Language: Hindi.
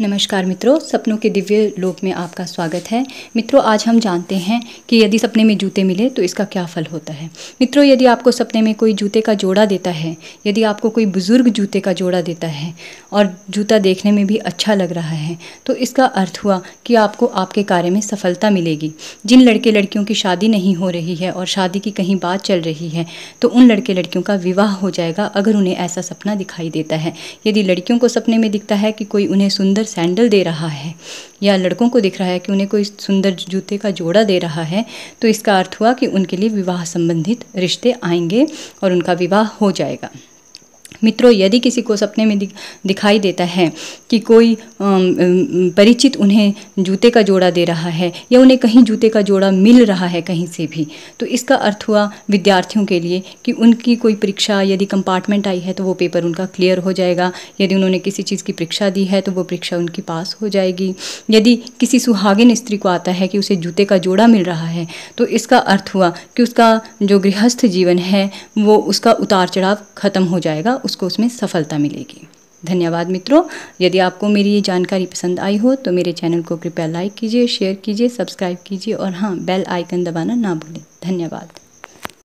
नमस्कार मित्रों सपनों के दिव्य लोक में आपका स्वागत है मित्रों आज हम जानते हैं कि यदि सपने में जूते मिले तो इसका क्या फल होता है मित्रों यदि आपको सपने में कोई जूते का जोड़ा देता है यदि आपको कोई बुज़ुर्ग जूते का जोड़ा देता है और जूता देखने में भी अच्छा लग रहा है तो इसका अर्थ हुआ कि आपको आपके कार्य में सफलता मिलेगी जिन लड़के लड़कियों की शादी नहीं हो रही है और शादी की कहीं बात चल रही है तो उन लड़के लड़कियों का विवाह हो जाएगा अगर उन्हें ऐसा सपना दिखाई देता है यदि लड़कियों को सपने में दिखता है कि कोई उन्हें सुंदर सैंडल दे रहा है या लड़कों को दिख रहा है कि उन्हें कोई सुंदर जूते का जोड़ा दे रहा है तो इसका अर्थ हुआ कि उनके लिए विवाह संबंधित रिश्ते आएंगे और उनका विवाह हो जाएगा मित्रों यदि किसी को सपने में दिखाई देता है कि कोई परिचित उन्हें जूते का जोड़ा दे रहा है या उन्हें कहीं जूते का जोड़ा मिल रहा है कहीं से भी तो इसका अर्थ हुआ विद्यार्थियों के लिए कि उनकी कोई परीक्षा यदि कंपार्टमेंट आई है तो वो पेपर उनका क्लियर हो जाएगा यदि उन्होंने किसी चीज़ की परीक्षा दी है तो वो परीक्षा उनकी पास हो जाएगी यदि किसी सुहागिन स्त्री को आता है कि उसे जूते का जोड़ा मिल रहा है तो इसका अर्थ हुआ कि उसका जो गृहस्थ जीवन है वो उसका उतार चढ़ाव खत्म हो जाएगा उसको उसमें सफलता मिलेगी धन्यवाद मित्रों यदि आपको मेरी ये जानकारी पसंद आई हो तो मेरे चैनल को कृपया लाइक कीजिए शेयर कीजिए सब्सक्राइब कीजिए और हाँ बेल आइकन दबाना ना भूलें धन्यवाद